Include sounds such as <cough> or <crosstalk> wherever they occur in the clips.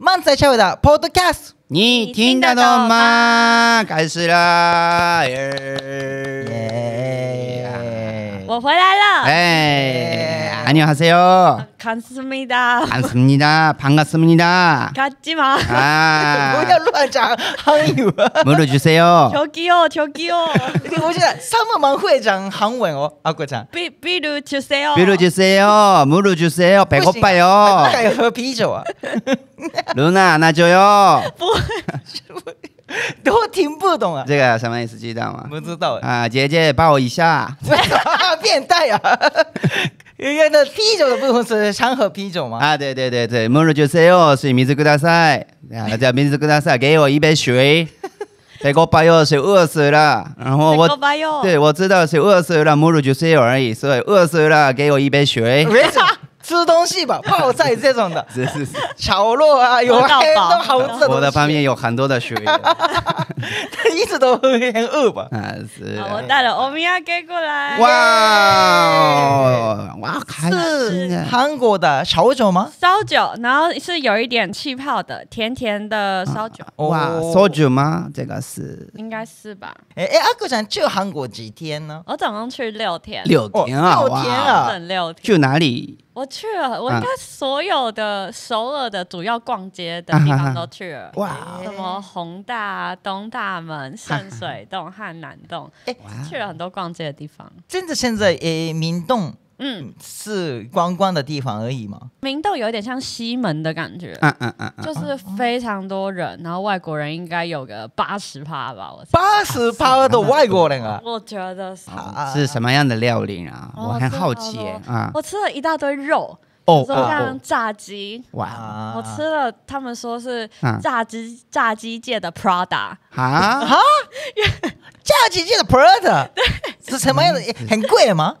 漫才シャウダーポッドキャストに听得懂吗？开始ール。 回来了哎안녕하세요 네, 네. 간습니다. 반갑습니다. 반갑습니다. 갔지 마. 아, 不要乱讲韩语 <laughs> 물어주세요. 저기요, 저기요. 我现在三个蛮会讲韩文哦，阿国讲。 비, 비루 주세요. 물어주세요. 물어주세요. 배고파요. 那该喝啤酒啊！ 루나 안아줘요. 뭐-, <laughs> 뭐. <laughs> 都听不懂啊！这个什么意思知道吗？不知道啊！姐姐抱我一下，<laughs> <laughs> 变态啊！因为那啤酒的部分是常喝啤酒吗？啊对对对对，母乳就少，所是名字哥大赛啊，叫名字哥大赛，给我一杯水，给我爸哟，是饿死了？然后我对，我知道是饿死了，母乳就少而已，所以饿死了，给我一杯水。吃东西吧，<laughs> 泡菜这种的，炒肉啊，有很多好吃的。我的旁边有很多的水，他 <laughs> 一直都很饿吧？啊是。我带了欧米给过来。哇，哇，要开心！韩国的烧酒吗？烧酒，然后是有一点气泡的，甜甜的烧酒。哇，烧酒吗？这个是？应该是吧。哎哎，阿哥咱去韩国几天呢？我总共去六天。六天啊！六天啊！去哪里？我去了，我应该所有的首尔的主要逛街的地方都去了，哇，什么宏大、东大门、圣水洞和南洞，哎，去了很多逛街的地方。真的，现在诶，明洞。嗯，是观光的地方而已嘛。明洞有点像西门的感觉，嗯嗯嗯，就是非常多人，然后外国人应该有个八十趴吧，我。八十趴的外国人啊。<laughs> 我觉得是。是什么样的料理啊？我很好奇啊！我吃了一大堆肉，哦，说像炸鸡，哇！我吃了，他们说是炸鸡，炸鸡界的 Prada。啊 <laughs> 炸鸡界的 Prada <laughs> 是什么样的？很贵吗？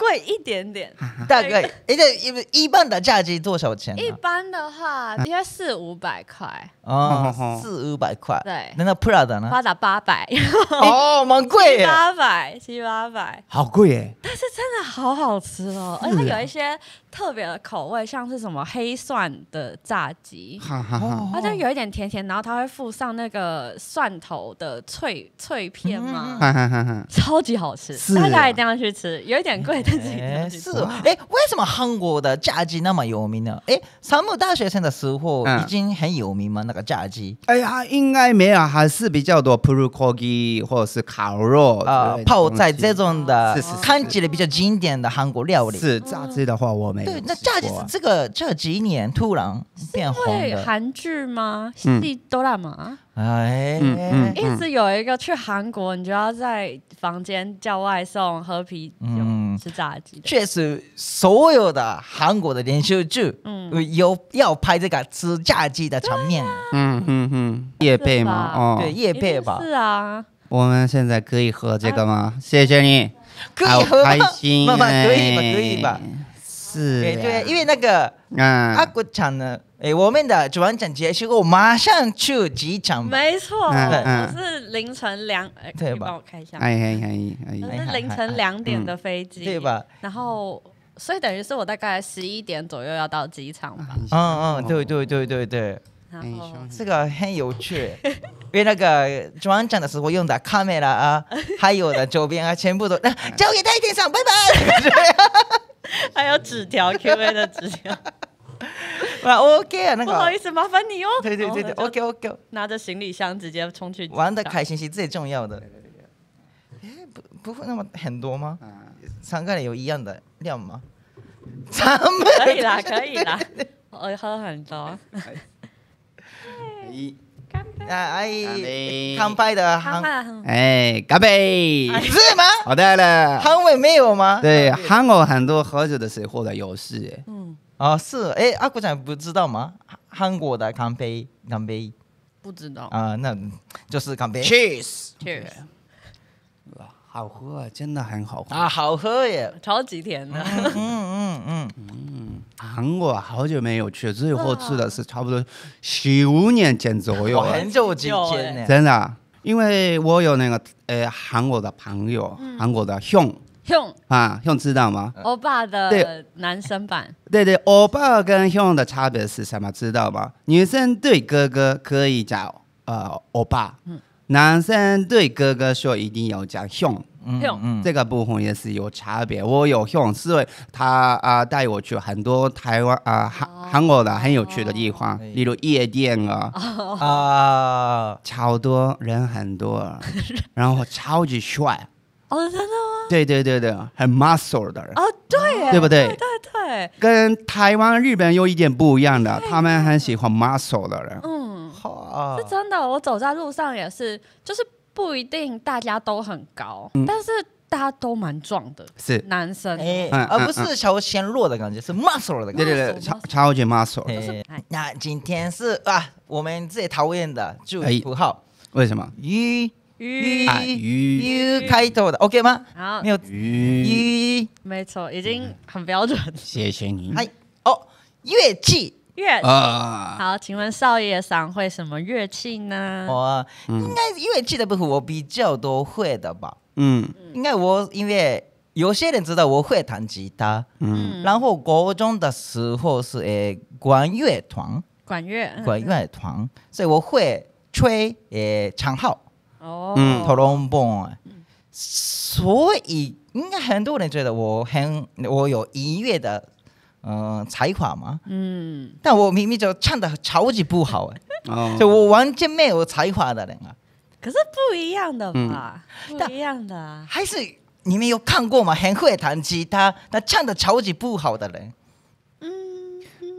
贵一点点，<laughs> 大概一个一一般的价值多少钱？一般的话，应该四五百块哦，四五百块。对，那那普拉达呢？普拉达八百 <laughs> 哦，蛮贵七八百，七八百，好贵耶。但是真的好好吃哦，而且有一些。特别的口味，像是什么黑蒜的炸鸡，它就有一点甜甜，然后它会附上那个蒜头的脆脆片嘛，超级好吃，大家一定要去吃，有点贵，但是 <laughs> 是哎，为什么韩国的炸鸡那么有名呢？哎，首尔大学生的时候已经很有名吗？那个炸鸡？哎呀，应该没有，还是比较多泡菜或者是烤肉啊泡菜这种的，看起来比较经典的韩国料理。是炸鸡的话，我们。对，那炸鸡是这个这几年突然变红的，韩剧吗？嗯，多啦嘛，哎，一直有一个去韩国，你就要在房间叫外送、喝啤酒、吃炸鸡确实，所有的韩国的连续剧，嗯，有要拍这个吃炸鸡的场面。嗯嗯嗯，夜配吗？哦，对，夜配吧。是啊，我们现在可以喝这个吗？谢谢你，可以喝，慢慢可以吧？可以吧？是，对，因为那个阿国厂呢，哎，我们的转场结束后，马上去机场。没错，是凌晨两。对吧？我看一下。哎哎哎哎！是凌晨两点的飞机。对吧？然后，所以等于是我大概十一点左右要到机场吧。嗯嗯，对对对对对。这个很有趣，因为那个转场的时候用的卡梅拉啊，还有的周边啊，全部都交给戴天上，拜拜。<laughs> 还 <laughs> 有纸条，<laughs> Q&A 的纸条，<laughs> OK 啊，那个不好意思，麻烦你哦。对对对对，OK OK，拿着行李箱直接冲去玩的开心是最重要的。哎，不不会那么很多吗？三个人有一样的量吗？三可以啦，可以啦，我喝很多。一。啊，哎，康拜的康，哎，干杯！是吗？好的了，韩文没有吗？对，韩国很多喝酒的时候的游戏，嗯，啊是，哎，阿古长不知道吗？韩国的康杯，康杯，不知道啊，那就是康杯。Cheers，Cheers，哇，好喝啊，真的很好喝啊，好喝耶，超级甜的。嗯嗯嗯嗯。韩国好久没有去，最后去的是差不多十五年前左右。<laughs> 很久之前呢，真的，因为我有那个呃韩国的朋友，韩国的熊熊啊，熊知道吗？欧巴的男生版。对对，欧巴跟熊的差别是什么？知道吗？女生对哥哥可以叫呃欧巴。嗯。男生对哥哥说：“一定要讲嗯嗯，这个部分也是有差别。我有熊，是维，为他啊带我去很多台湾啊韩韩国的很有趣的地方，例如夜店啊啊，超多人很多，<laughs> 然后超级帅哦，真的吗？对对对对，很 muscle 的人哦，对对不对？对对，跟台湾日本有一点不一样的，他们很喜欢 muscle 的人。”是真的，我走在路上也是，就是不一定大家都很高，但是大家都蛮壮的，是男生，而不是稍微弱的感觉，是 muscle 的感觉。对对对，超超级 muscle。那今天是啊，我们最讨厌的祝五号，为什么？鱼鱼鱼鱼开头的，OK 吗？没有鱼，没错，已经很标准。谢谢你。哎，哦，乐器。乐啊，好，请问少爷常会什么乐器呢？我应该乐器都不，我比较多会的吧。嗯，应该我因为有些人知道我会弹吉他，嗯，然后高中的时候是诶管乐团，管乐管乐团，所以我会吹诶长号，哦，嗯，r o 泵，b 所以应该很多人觉得我很我有音乐的。嗯，才华嘛，嗯，但我明明就唱的超级不好哎，就我完全没有才华的人啊，可是不一样的吧，不一样的，还是你们有看过吗？很会弹吉他，他唱的超级不好的人，嗯，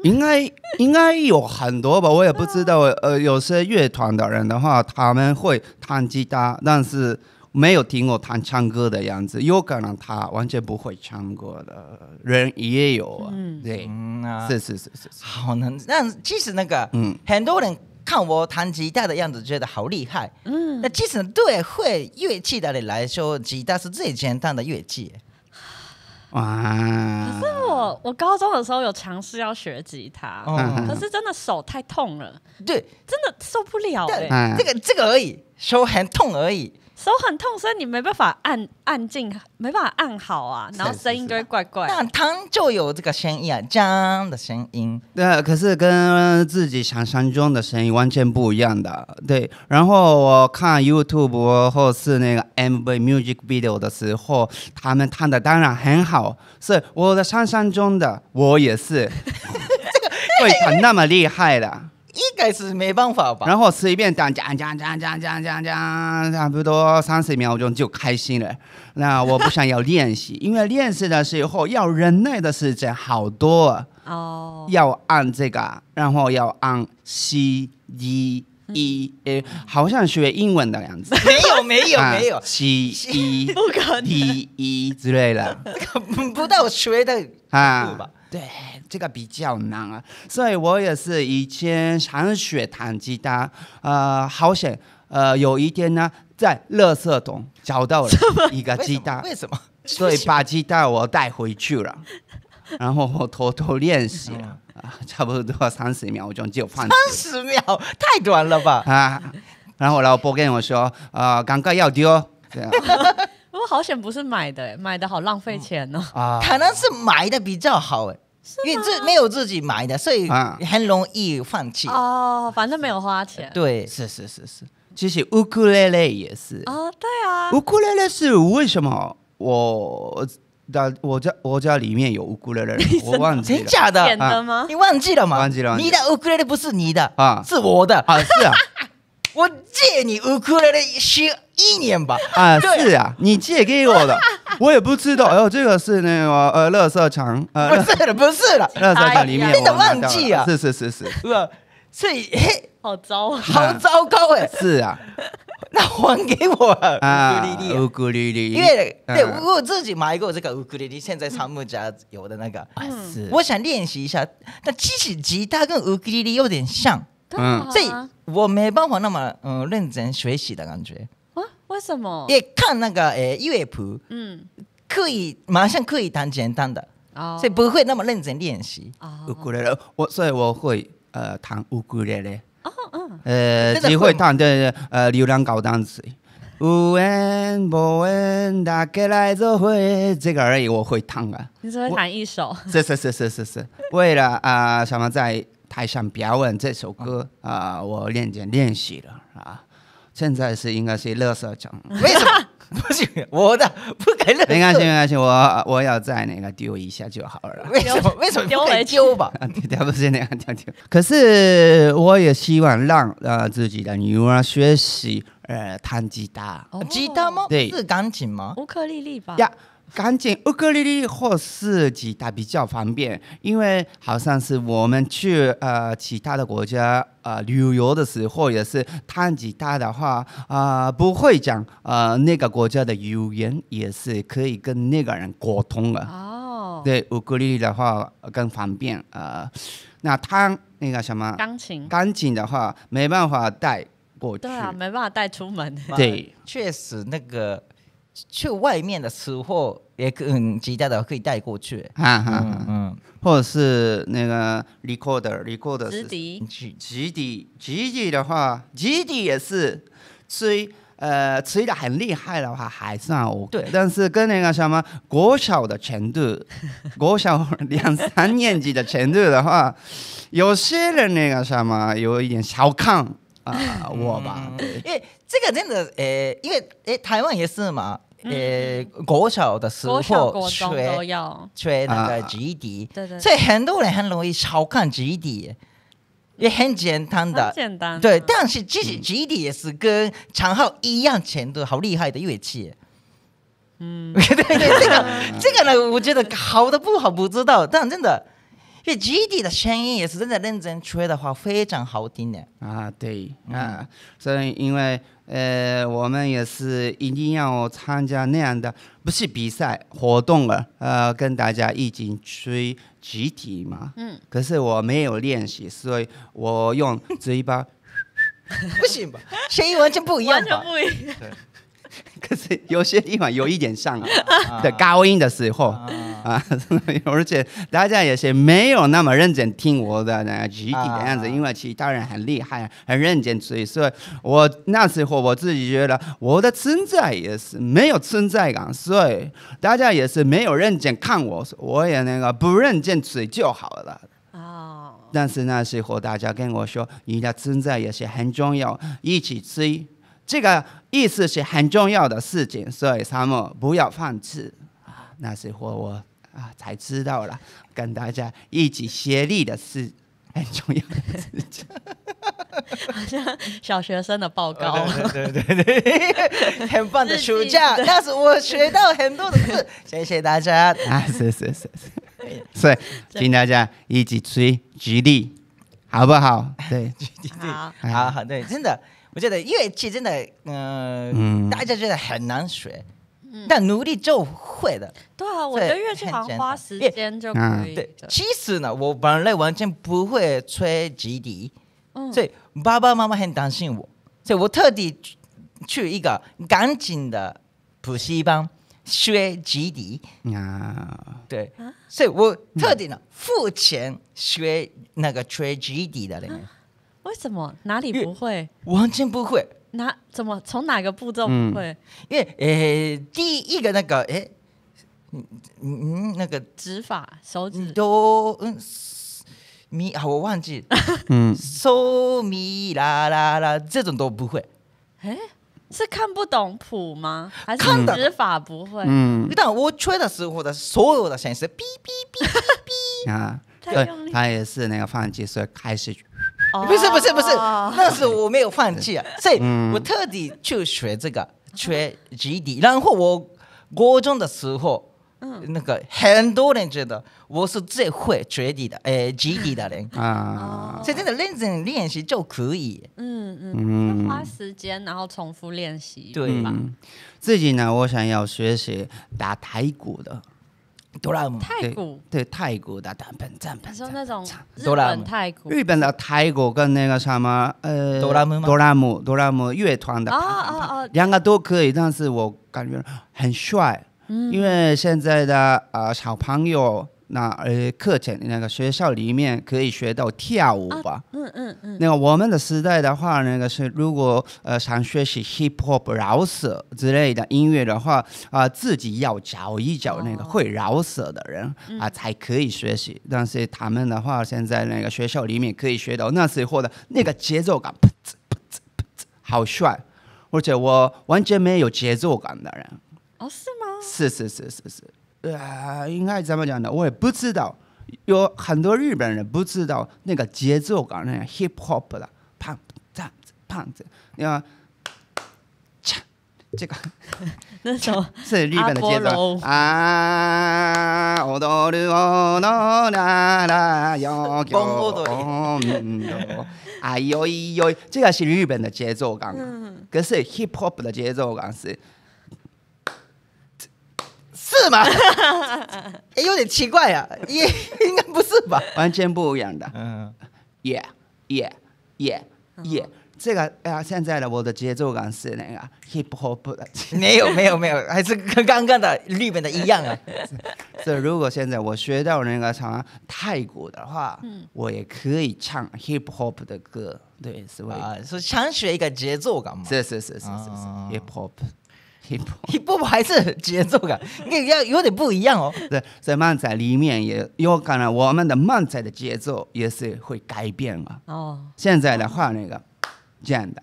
应该应该有很多吧，我也不知道，呃，有些乐团的人的话，他们会弹吉他，但是。没有听我弹唱歌的样子，有可能他完全不会唱歌的人也有，对，是是是是是，好难。那其实那个，很多人看我弹吉他的样子，觉得好厉害。那其实对会乐器的人来说，吉他是最简单的乐器。哇！可是我我高中的时候有尝试要学吉他，可是真的手太痛了，对，真的受不了。这个这个而已，手很痛而已。手很痛，所以你没办法按按进，没办法按好啊，然后声音就会怪怪。但汤就有这个声音啊姜的声音。对，可是跟自己想象中的声音完全不一样的，对。然后我看 YouTube 或是那个 MV music video 的时候，他们弹的当然很好，是我的想象中的，我也是，<laughs> <laughs> 会弹那么厉害的。应该是没办法吧。然后随便讲讲讲讲讲讲讲，差不多三十秒钟就开心了。那我不想要练习，因为练习的时候要忍耐的时间好多哦，要按这个，然后要按 C D E A，好像学英文的样子。没有没有没有，C D E E 之类的，不到学的啊，对。这个比较难啊，所以我也是以前常学弹吉他，呃，好险，呃，有一天呢，在垃圾桶找到了一个吉他，为什么？所以把吉他我带回去了，然后我偷偷练习了，差不多三十秒钟就放。三十秒太短了吧？啊，然后我老婆跟我说，啊，刚刚要丢。<laughs> 过好险不是买的，买的好浪费钱呢。啊，可能是买的比较好哎。因为自没有自己买的，所以很容易放弃。哦，反正没有花钱。对，是是是是，其实乌龟累累也是。哦，对啊，乌龟累累是为什么？我但我家我家里面有乌龟累累，<laughs> 我忘记了。真的吗？你忘记了吗？忘记了。你的乌龟累累不是你的啊，是我的啊，是啊。<laughs> 我借你乌克里里学一年吧？啊，是啊，你借给我的，<laughs> 我也不知道。哎呦，这个是那个呃，乐色墙啊？不是了，不是 <laughs> 了，乐色墙里面真的。忘记了，是是是是，所以嘿，好糟好糟糕哎。是啊，<laughs> 那还给我乌克里里，乌克里里，因为对我自己买过这个乌克兰的，现在他木家有的那个。是，我想练习一下，但其实吉他跟乌克兰的有点像。所以，我没办法那么嗯认真学习的感觉啊？为什么？也看那个诶，乐谱，嗯，可以马上可以弹简单的，所以不会那么认真练习。乌我所以我会呃弹乌龟咧咧。哦，嗯，呃，只会弹这呃流浪高单词。不问不问，大概来来回这个而已，我会弹啊。你只会弹一首？是是是是是是。为了啊，小猫在。台上表演这首歌啊，我练练练习了啊，现在是应该是乐色场，为什么？<laughs> 不行，我的，不给乐没关系，没关系，我我要在那个丢一下就好了。为什么？为什么丢来丢吧？丢 <laughs> 对，不是那样丢丢。可是我也希望让呃自己的女儿学习呃弹吉他，吉他吗？对，是钢琴吗？乌克丽丽吧。呀。钢琴、乌克丽丽或是吉他比较方便，因为好像是我们去呃其他的国家呃旅游的时候，也是弹吉他的话啊不会讲呃那个国家的语言，也是可以跟那个人沟通的。哦，对，乌克丽丽的话更方便啊。那弹那个什么？钢琴钢琴的话没办法带过去。对啊，没办法带出门。对，确实那个。去外面的吃货也很极大的可以带过去，嗯，或者是那个 recorder，recorder，集体，集体，集体的话，集体也是，吹。呃，吃的很厉害的话还算 OK，对，但是跟那个什么国小的程度，<laughs> 国小两三年级的程度的话，有些人那个什么有一点小康，啊，我嘛，因为这个真的，诶，因为诶，台湾也是嘛，诶，国小的时候缺缺那个对对，所以很多人很容易少看 GD。也很简单的，简单，对，但是吉吉笛是跟长号一样程度，好厉害的乐器，嗯，<laughs> 对对，这个 <laughs> 这个呢，我觉得好的不好不知道，但真的。因为集体的声音也是真的认真吹的话，非常好听的。啊，对，啊，所以因为呃，我们也是一定要参加那样的不是比赛活动了，呃，跟大家一起吹集体嘛。嗯。可是我没有练习，所以我用嘴巴。<laughs> 不行吧？声音完全不一样完全不一样。对。<laughs> 可是有些地方有一点像啊，<laughs> 的高音的时候。啊，<laughs> 而且大家也是没有那么认真听我的那个集体的样子，因为其他人很厉害、很认真，所以，我那时候我自己觉得我的存在也是没有存在感，所以大家也是没有认真看我，我也那个不认真追就好了。哦。但是那时候大家跟我说，你的存在也是很重要，一起追，这个意思是很重要的事情，所以他们不要放弃。那时候我。啊，才知道了，跟大家一起协力的事很重要的事情，好像小学生的报告，对对对，<laughs> 很棒的暑假，但是我学到很多的事，<laughs> 谢谢大家啊，是是是是，以请大家一起举吉利，好不好？对，吉利，好好好，对，真的，我觉得乐器真的，嗯，大家觉得很难学。但努力就会的，对啊，我得乐器好花时间，就对。其实呢，我本来完全不会吹吉笛，所以爸爸妈妈很担心我，所以我特地去一个赶紧的补习班学吉笛。啊，对，所以我特地呢付钱学那个吹吉笛的。人。为什么？哪里不会？完全不会。哪怎么从哪个步骤不会？因为诶，第一个那个诶，嗯嗯嗯，那个指法手指都嗯咪啊，我忘记。<laughs> 嗯。嗦咪啦啦啦，这种都不会。诶？是看不懂谱吗？还是指法不会？嗯。但我吹的时候，我的所有的显示哔哔哔哔。<laughs> 啊。对他也是那个放弃，所以开始。不是不是不是，那是我没有放弃啊，所以我特地去学这个学基地，然后我高中的时候，那个很多人觉得我是最会绝地的，哎，吉地的人 <laughs> 啊，所以真的认真练习就可以，嗯嗯，花时间然后重复练习，对吧？自己呢，我想要学习打台鼓的。多拉姆，对，泰国的，日本的，你说那种日本泰国，日本的泰国跟那个什么呃，多拉姆吗？多拉姆，多拉姆乐团的，啊啊啊，两个都可以，但是我感觉很帅，因为现在的啊小朋友。那呃，课程那个学校里面可以学到跳舞吧？嗯嗯嗯。那个我们的时代的话，那个是如果呃想学习 hip hop 饶舌之类的音乐的话啊，自己要找一找那个会饶舌的人啊，才可以学习。但是他们的话，现在那个学校里面可以学到那时候的那个节奏感，噗呲噗呲噗呲，好帅！而且我完全没有节奏感的人。哦，是吗？是是是是是。呃，应该怎么讲呢？我也不知道，有很多日本人不知道那个节奏感，那个 hip hop 的，胖胖子胖子，你看，这个，<laughs> 那是日本的节奏啊，啊，啊，啊，啊，啊，啊，啊，啊，啊，啊，啊，啊，啊，啊，啊，啊，啊，啊，的节奏感，啊，是吗？<laughs> 也有点奇怪啊，也应该不是吧？<laughs> 完全不一样的，嗯，yeah yeah yeah yeah。这个啊，现在的我的节奏感是那个 <laughs> hip hop，没有没有没有，还是跟刚刚的日本的一样啊。所以如果现在我学到那个唱泰国的话，嗯，我也可以唱 hip hop 的歌，对，是吧？是，想学一个节奏感嘛，是是是是是 hip hop。hiphop <laughs> 还是节奏感，那 <laughs> 要有点不一样哦。对，在漫展里面也，有可能我们的漫展的节奏也是会改变啊。哦，现在的话那个这样的，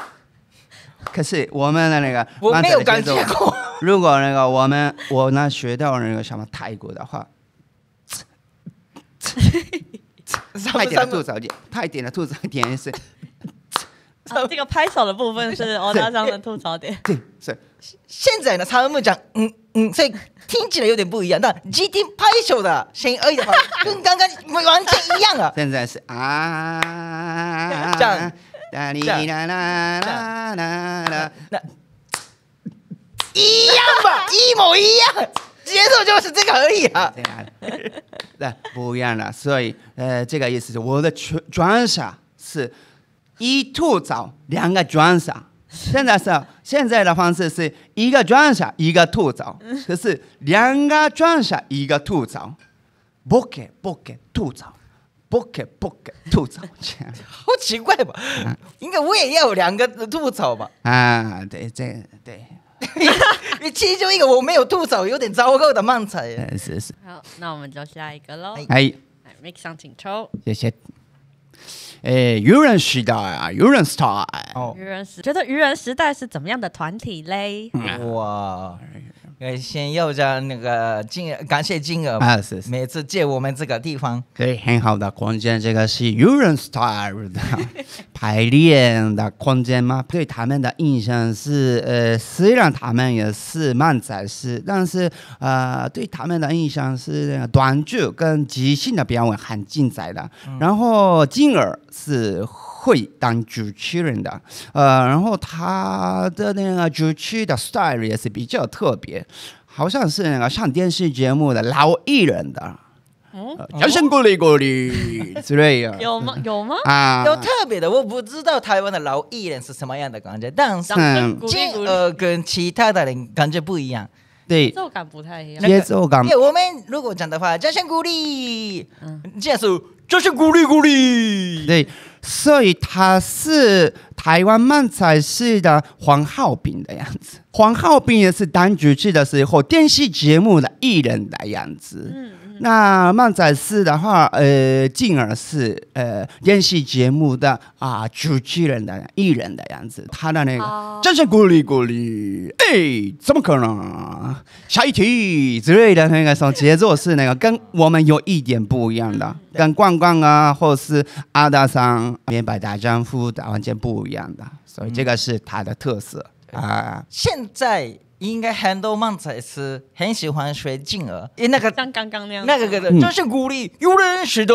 <laughs> 可是我们的那个我没有感觉过。如果那个我们我那学到那个什么泰国的话，点泰吐槽点？太点了吐槽点是？<laughs> 这个拍手的部分是欧 <laughs> 大商的吐槽点。对，<laughs> 是。现在呢，他们讲，嗯嗯，所以听起来有点不一样。但 GT 拍手的声音，而已的话，跟刚刚完全一样啊。现在是啊，这啦啦啦啦啦啦，那一样吧，一模一样，节奏就是这个而已啊。对啊，不一样了。所以，呃，这个意思是，我的装傻是。一吐槽，两个装傻。现在是现在的方式是一个装傻，一个吐槽。可是两个装傻，一个吐槽，不给不给吐槽，不给不给吐槽，<laughs> 好奇怪吧？应该我也要有两个吐槽吧？啊，对，这对。<laughs> 你其中一个我没有吐槽，有点糟糕的漫才。是是。好，那我们就下一个喽。哎。来，马上请抽。谢谢。诶，愚人时代啊，愚人时代哦，愚人时代，觉得愚人时代是怎么样的团体嘞？哇！对，先要叫那个金，感谢金儿，每次借我们这个地方，可以很好的空间。这个是 U N Star 的排练的空间吗？对他们的印象是，呃，虽然他们也是慢才师，但是呃，对他们的印象是短剧跟即兴的表演很精彩的。然后金额是。会当主持人的，呃，然后他的那个主持的 style 也是比较特别，好像是那个上电视节目的老艺人的，嗯，掌声鼓励鼓励，对呀，<laughs> 有吗？有吗？啊，有特别的，我不知道台湾的老艺人是什么样的感觉，但是金呃，跟其他的人感觉不一样，对，节奏感不太一样，节奏感，我们如果讲的话，掌声鼓励，嗯，结束。这是鼓励鼓励。对，所以他是台湾漫才系的黄浩斌的样子。黄浩斌也是当主持的时候，电视节目的艺人的样子。那漫仔是的话，呃，进而是呃，电视节目的啊，主持人的艺人的样子，他的那个真是鼓励鼓励，哎，怎么可能？下一题之类的那个，候节奏是那个跟我们有一点不一样的，跟逛逛啊，或是阿大三、棉白大丈夫的完全不一样的，所以这个是他的特色啊。现在。应该很多孟才是很喜欢学静儿，哎，那个像刚刚那样，那个个就是鼓励，有人时代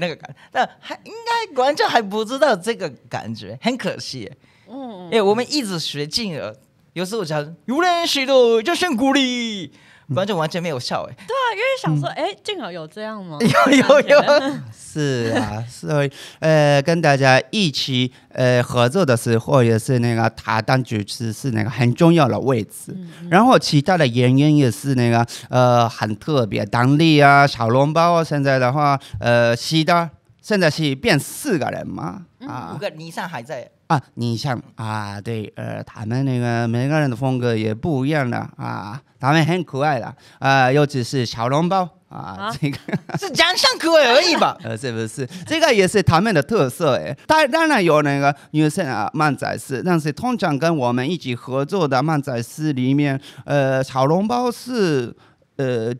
那个感，但还应该观众还不知道这个感觉，很可惜。嗯，为我们一直学静儿，有时我讲有人时代就是鼓励。然就完全没有笑哎，对啊，因为想说，哎，竟然有这样吗？有有有，<laughs> 是啊，所以呃，跟大家一起呃合作的时候也是那个他当主持是那个很重要的位置，然后其他的原因也是那个呃很特别，当地啊小笼包啊，现在的话呃西单。现在是变四个人嘛，啊，五个，你尚还在啊。你尚啊，对，呃，他们那个每个人的风格也不一样的啊，他们很可爱的啊，尤其是小笼包啊，这个 <laughs> 是长相可爱而已吧？<laughs> 呃，是不是，这个也是他们的特色哎。当当然有那个女生啊，漫仔是，但是通常跟我们一起合作的漫仔是里面呃，小笼包是呃。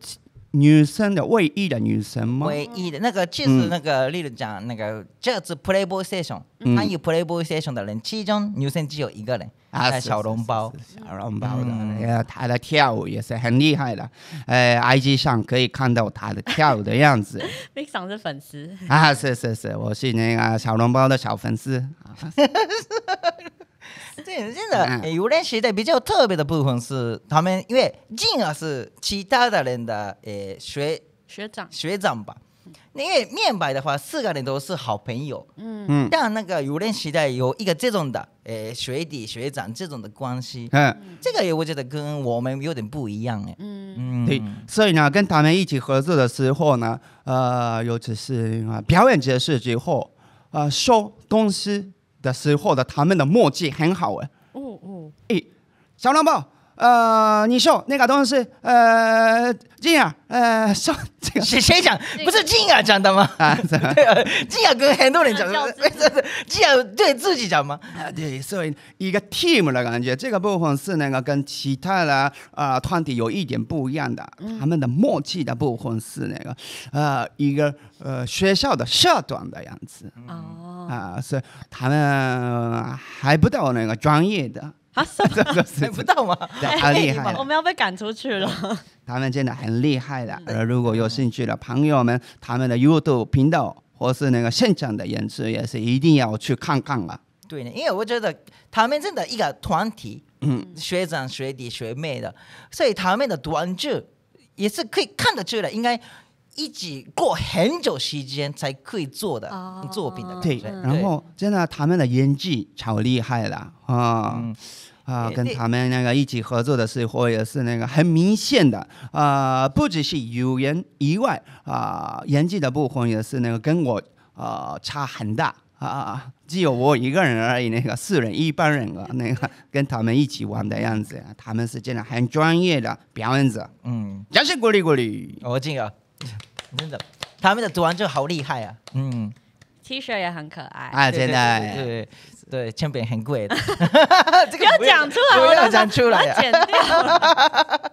女生的唯一的女神吗？唯一的那个就是那个李尔讲ゃ那个这次 Playboy Station 还有 Playboy Station 的人，其中女生只有一个人，啊，小笼包，小笼包的，哎呀，他的跳舞也是很厉害的，呃 i g 上可以看到他的跳舞的样子。<laughs> 你算是粉丝啊？是是是，我是那个小笼包的小粉丝。<laughs> 真的真的，有人时代比较特别的部分是他们，因为进啊是其他的人的诶学学长学长吧。因为面板的话，四个人都是好朋友。嗯嗯。但那个有人时代有一个这种的诶学弟学长这种的关系。嗯。这个也我觉得跟我们有点不一样哎。嗯嗯。对，所以呢，跟他们一起合作的时候呢，呃，尤其是啊表演结束之后啊收东西。的时候的他们的默契很好哎，哦哦，诶，小南宝。呃，你说那个东西呃，金儿呃，说谁谁讲？不是金儿讲的吗？<laughs> 啊，对，金儿跟很多人讲，的，<laughs> 是金儿对自己讲吗？啊，对，所以一个 team 的感觉，这个部分是那个跟其他的啊团体有一点不一样的，他们的默契的部分是那个呃一个呃学校的社团的样子啊，啊，是他们还不到那个专业的。啊，什么？看 <laughs> 不到吗？太厉害了！我们要被赶出去了。<laughs> 他们真的很厉害的。呃，如果有兴趣的朋友们，他们的 YouTube 频道或是那个现场的人士，也是一定要去看看啊。对，呢，因为我觉得他们真的一个团体，嗯，学长学弟学妹的，所以他们的短剧也是可以看得出来，应该。一起过很久时间才可以做的作品的，对，然后真的他们的演技超厉害的啊啊！跟他们那个一起合作的时候也是那个很明显的啊，不只是语言以外啊，演技的部分也是那个跟我啊差很大啊，只有我一个人而已。那个四人一般人啊，那个跟他们一起玩的样子，他们是真的很专业的表演者。嗯，掌声鼓励鼓励，我敬个。真的，他们的读完就好厉害啊！嗯，T 恤也很可爱啊，真的，对对，铅笔很贵的。不要讲出来，不要讲出来，剪掉。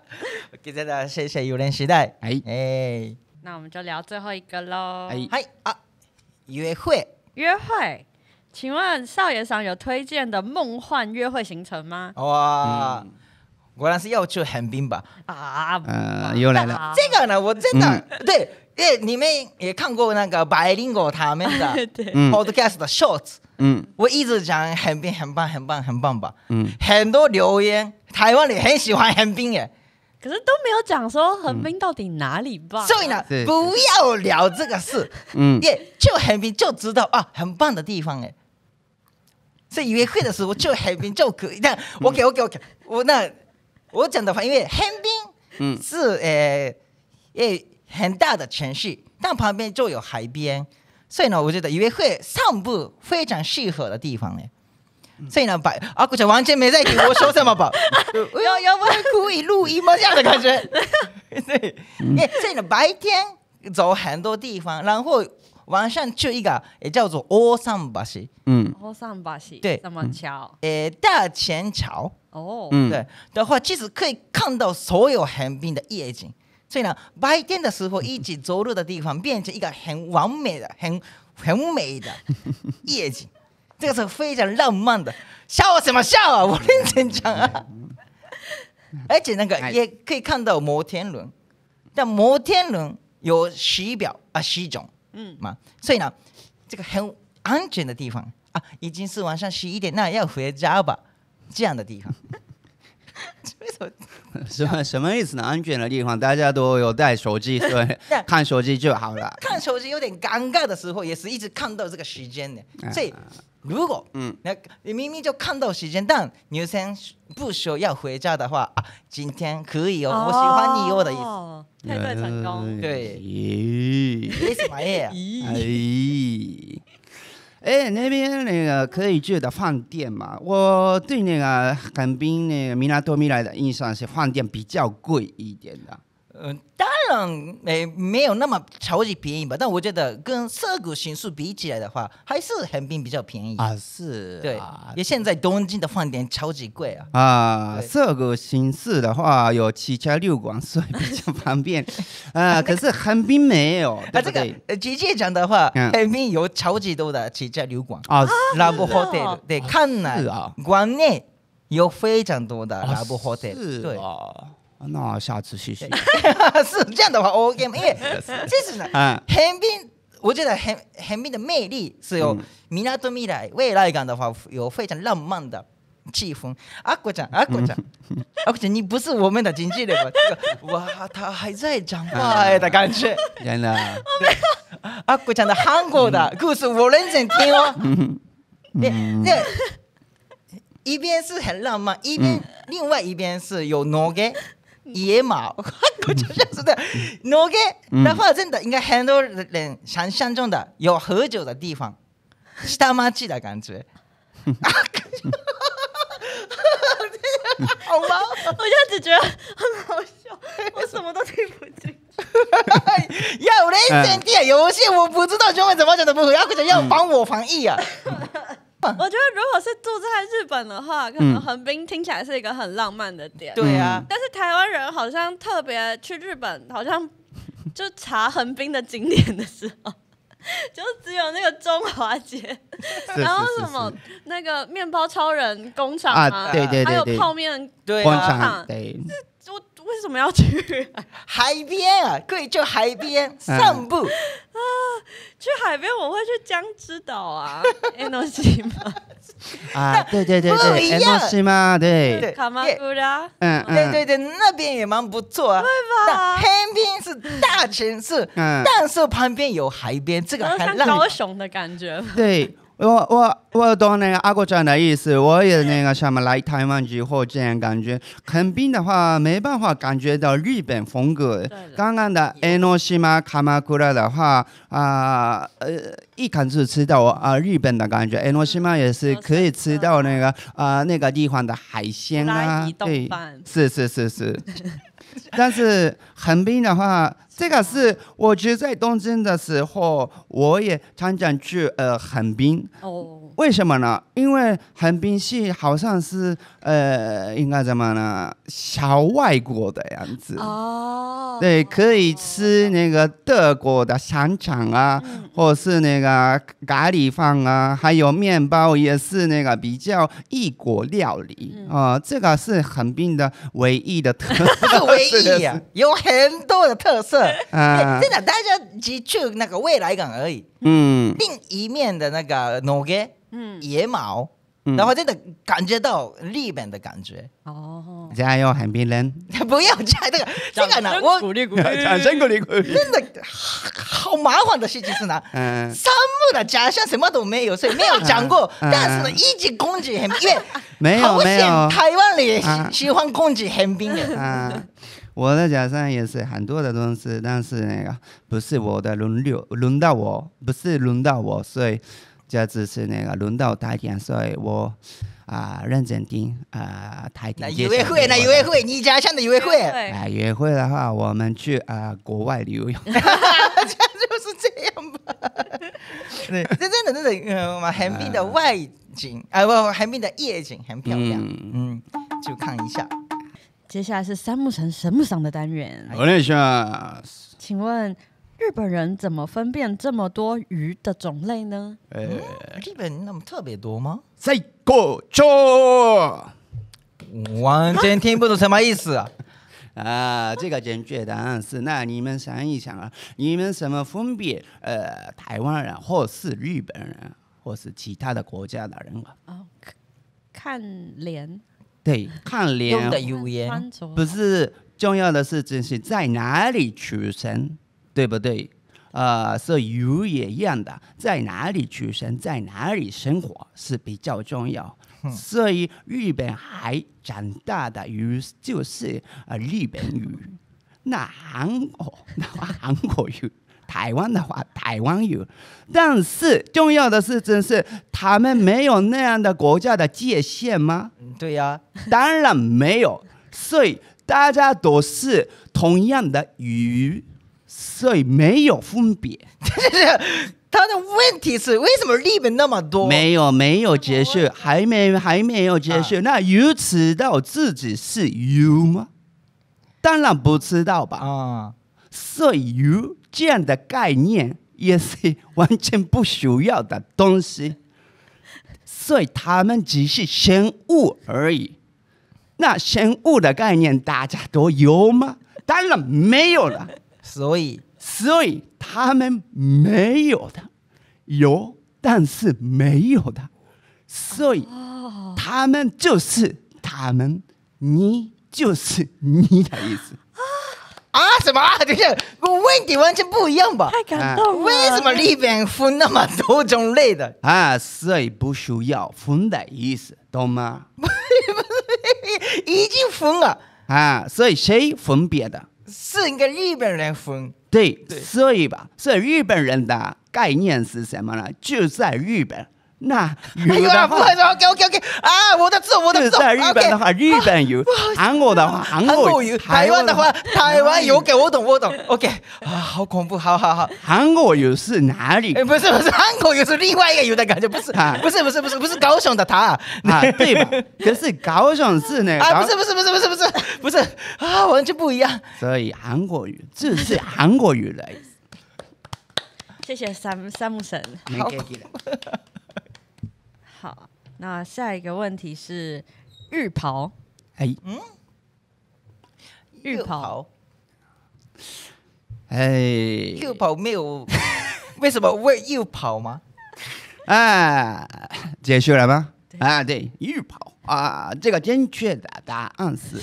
给大家谢谢有人时代。哎哎，那我们就聊最后一个喽。哎嗨啊，约会约会，请问少爷上有推荐的梦幻约会行程吗？哇。果然是要去横滨吧？啊，嗯，又来了。这个呢，我真的对，因为你们也看过那个百灵果他们的 <laughs> Podcast 的 Shorts，嗯，我一直讲横滨很棒，很棒，很棒吧？嗯，很多留言，台湾人很喜欢横滨耶，可是都没有讲说横滨到底哪里棒。所以呢，不要聊这个事，嗯，耶，就横滨就知道啊，很棒的地方哎。所以约会的时候就横滨就可以，那 OK OK OK，我那。我讲的话，因为横滨是呃，诶很大的城市，但旁边就有海边，所以呢，我觉得为会散步非常适合的地方呢。所以呢，白阿古哲完全没在意我说什么吧，要要不故意录音吗？这样的感觉？对，所以呢，白天走很多地方，然后。晚上就一个也叫做欧三巴西。嗯，奥三巴西。对，什么桥？诶，大前桥。哦，嗯，对。的话，其实可以看到所有横滨的夜景。所以呢，白天的时候一起走路的地方，变成一个很完美的、很很美的夜景。<laughs> 这个是非常浪漫的。笑什么笑啊？我认真讲啊。而且那个也可以看到摩天轮。但摩天轮有十表啊，十种。嗯嘛，所以呢，这个很安全的地方啊，已经是晚上十一点，那要回家吧？这样的地方，<laughs> 什么？什么意思呢？安全的地方，大家都有带手机对，<laughs> 看手机就好了。看手机有点尴尬的时候，也是一直看到这个时间的，所以。如果，那你明明就看到时间，但女生不说要回家的话，啊，今天可以哦，我喜欢你的意思，太成功，对。咦？为什么耶？咦？哎，那边那个可以住的饭店嘛？我对那个横滨那个米拉多米莱的印象是饭店比较贵一点的。嗯，当然没没有那么超级便宜吧，但我觉得跟涩谷新宿比起来的话，还是横滨比较便宜啊。是，对因也现在东京的饭店超级贵啊。啊，涩谷新宿的话有七家六馆，所以比较方便。<laughs> 啊，可是横滨没有。那这个姐姐讲的话，横滨有超级多的七家六馆啊，拉布 hotel，对，看来啊，馆内有非常多的拉布 hotel，对啊。那下次谢谢。<laughs> 是这样的话，OK。因为 <laughs> 其是呢，嗯，片尾，我觉得横横滨的魅力是由《未来未来》感的话有非常浪漫的气氛。阿古ちゃん，阿古ちゃん，阿古ちゃん，你不是我们的经纪人吗？<laughs> 哇，他还在讲话的感觉。真的。阿古ちゃん的韩国的故事我认真听哦。对对。一边是很浪漫，一边另外一边是有挪威。野马，<laughs> 我靠，我讲讲实在，诺个，那的，应该很多人想象中的，有喝酒的地方，下马街的感觉，<laughs> 好吗？我就只觉得很好笑，我什么都听不进去，<laughs> 要连线的游戏，我不知道中文怎么讲的，不，要我讲要帮我翻译啊。我觉得如果是住在日本的话，可能横滨听起来是一个很浪漫的点。对啊，但是台湾人好像特别去日本，好像就查横滨的景点的时候，<laughs> 就只有那个中华街，<laughs> 然后什么那个面包超人工厂啊，对对对，还有泡面工厂。为什么要去海边啊？可以就海边散步啊。去海边我会去江之岛啊，<laughs> 啊，对对对对，不一样。爱对，卡马古拉，嗯，对对对，那边也蛮不错啊。对吧？偏偏是大城市，但是旁边有海边，这个很像高雄的感觉。对。我我我懂那个阿哥讲的意思，我也那个什么来台湾之后，这样感觉横滨的话没办法感觉到日本风格。刚刚的安诺西玛卡马库拉的话啊，呃，一看就吃到啊日本的感觉。安诺西玛也是可以吃到那个啊那个地方的海鲜啊，对，是是是是，<laughs> 但是横滨的话。这个是，我得在东京的时候，我也常常去呃横滨。哦。为什么呢？因为横滨是好像是呃，应该怎么呢？小外国的样子。哦。对，可以吃那个德国的香肠啊，或者是那个咖喱饭啊，还有面包也是那个比较异国料理啊。这个是横滨的唯一的特色。<laughs> 唯一的，有很多的特色。<laughs> 真的，大家只去那个未来感而已。嗯，另一面的那个诺げ，嗯，野毛，然后真的感觉到日本的感觉。哦，加油，汉冰人！<laughs> 不要加这个，这个呢，我鼓励鼓励，<laughs> 掌声鼓励鼓励。真的，好麻烦的事情是呢，嗯，三木的家乡什么都没有，所以没有讲过。但是呢，一直攻击很冰，因为好像台湾人喜欢攻击汉冰人。我的家乡也是很多的东西，但是那个不是我的轮流轮到我，不是轮到我，所以就只是那个轮到台田，所以我啊认真听啊，台田。那约会？那约会？你家乡的约会？啊，约会的话，我们去啊国外旅游。哈哈哈哈哈，就是这样吧。<laughs> 对，真正的、真正的，嗯，海边的外景啊，不，海边的夜景很漂亮，嗯嗯，就看一下。接下来是三木神神木桑的单元。请问日本人怎么分辨这么多鱼的种类呢？呃，日本那么特别多吗？在过超，完全听不懂什么意思啊！<laughs> 啊，这个正确答案是：那你们想一想啊，你们怎么分辨呃台湾人或是日本人或是其他的国家的人啊？哦，看脸。对，看脸不是重要的是，这是在哪里出生，对不对？啊，是语言一样的，在哪里出生，在哪里生活是比较重要。所以日本海长大的鱼就是啊日本鱼，那韩国 <laughs> 那韩国鱼。台湾的话，台湾有，但是重要的是，真是他们没有那样的国家的界限吗？对呀，当然没有，所以大家都是同样的鱼，所以没有分别。<laughs> 他的问题是，为什么日本那么多？没有，没有结束，还没，还没有结束。那由此到自己是鱼吗？当然不知道吧？啊，所以鱼这样的概念也是 <laughs> 完全不需要的东西，所以他们只是生物而已。那生物的概念大家都有吗？当然没有了，所以，所以他们没有的，有但是没有的，所以他们就是他们，你就是你的意思。啊，什么？啊？<laughs> 就是我问题完全不一样吧？太感动了！为什么日本分那么多种类的？啊，所以不需要分的意思，懂吗？不是，已经分了啊！所以谁分别的？是应该日本人分。对，所以吧，所以日本人的概念是什么呢？就在日本。那，哎呦啊！快走，OK，OK，OK。啊，我的错，我的错在日本的话，日本有；韩国的话，韩国有；台湾的话，台湾有。OK，我懂，我懂。OK，啊，好恐怖，好好好。韩国有是哪里？不是不是，韩国有是另外一个有的感觉，不是？不是不是不是不是高雄的他，啊对吧？可是高雄是那个……啊不是不是不是不是不是不是啊，完全不一样。所以韩国语，这是韩国谢的意思。谢谢没山姆了。那下一个问题是浴袍，哎，嗯，浴袍，哎，浴袍没有？<laughs> 为什么为浴袍吗？啊，结束了吗？啊，对，浴袍啊，这个正确的答案是，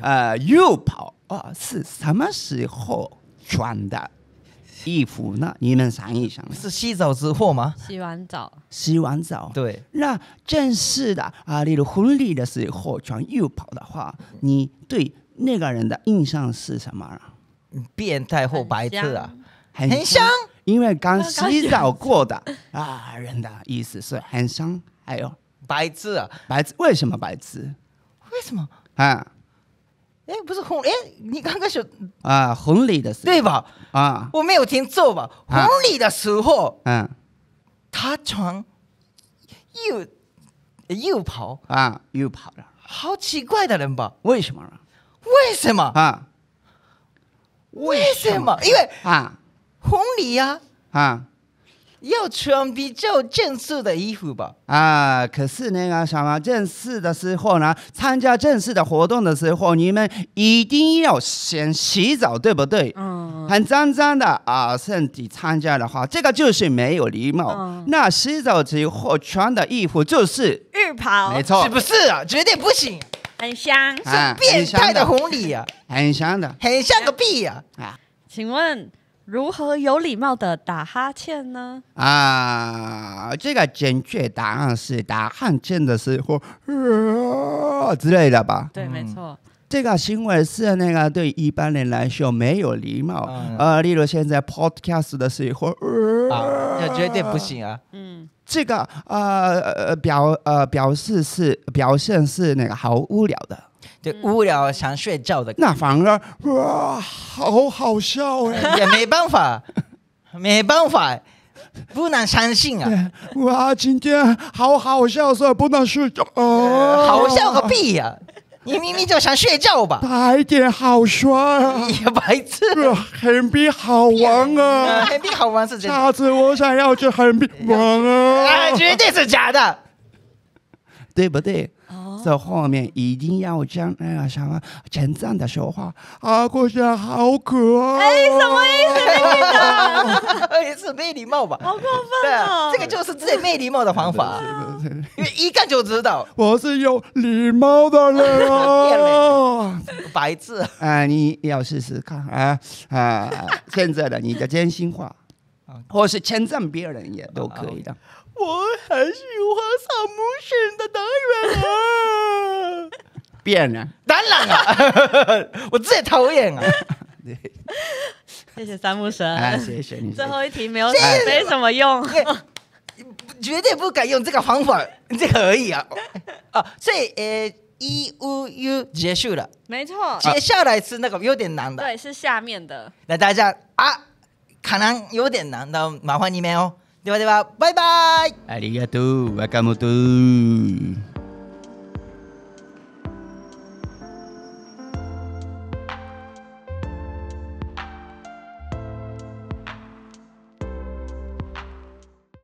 呃，浴袍啊是什么时候穿的？衣服？那你们想一想，是洗澡之后吗？洗完澡，洗完澡。对，那正式的啊，例如婚礼的时候穿浴袍的话，你对那个人的印象是什么？变态或白痴啊？很香，因为刚洗澡过的 <laughs> 啊人的意思是很香，还有白痴，啊，白痴为什么白痴？为什么？啊？哎，不是红哎，你刚刚说啊，婚礼的时候对吧？啊，我没有听错吧？婚礼的时候，嗯，他穿又又跑啊，又跑了，好奇怪的人吧？为什么呢？为什么啊？为什么？因为啊，婚礼呀啊。要穿比较正式的衣服吧。啊，可是那个什么正式的时候呢？参加正式的活动的时候，你们一定要先洗澡，对不对？嗯。很脏脏的啊，身体参加的话，这个就是没有礼貌。那洗澡之后穿的衣服就是浴袍，没错，是不是啊？绝对不行。很香，是变态的狐礼啊！很香的，很像个屁呀！啊，请问。如何有礼貌的打哈欠呢？啊，这个正确答案是打哈欠的时候，之类的吧？对，没错。这个行为是那个对一般人来说没有礼貌。呃，例如现在 podcast 的时候，绝对不行啊。嗯，这个呃呃表呃表示是表现是那个好无聊的。对，无聊想睡觉的那反而哇，好好笑哎，<laughs> 也没办法，<laughs> 没办法，不能相信啊！哇，今天好好笑，以不能睡觉哦，好笑个屁呀！你明明就想睡觉吧？白点好帅，白痴！横滨好玩啊，横滨好玩是假的。下次我想要去横滨玩啊！绝对是假的，对不对？的后面一定要讲那个什么称赞的说话啊，或是好可爱。哎，什么意思？没礼 <laughs> 是没礼貌吧？好过分啊！这个就是最没礼貌的方法，因为一看就知道我是有礼貌的人。哦。<laughs> 白痴！啊，你要试试看啊啊！现在的你的真心话，<laughs> 或是称赞别人也都可以的。我还喜欢草木神的当然了，变了当然了，我最讨厌啊。谢谢三木神，谢谢。你。最后一题没有，没什么用，绝对不敢用这个方法，这个而已啊。啊，所以呃 e u u 结束了，没错。接下来是那个有点难的，对，是下面的。那大家啊，可能有点难的，麻烦你们哦。ではではバイバイありがとう若本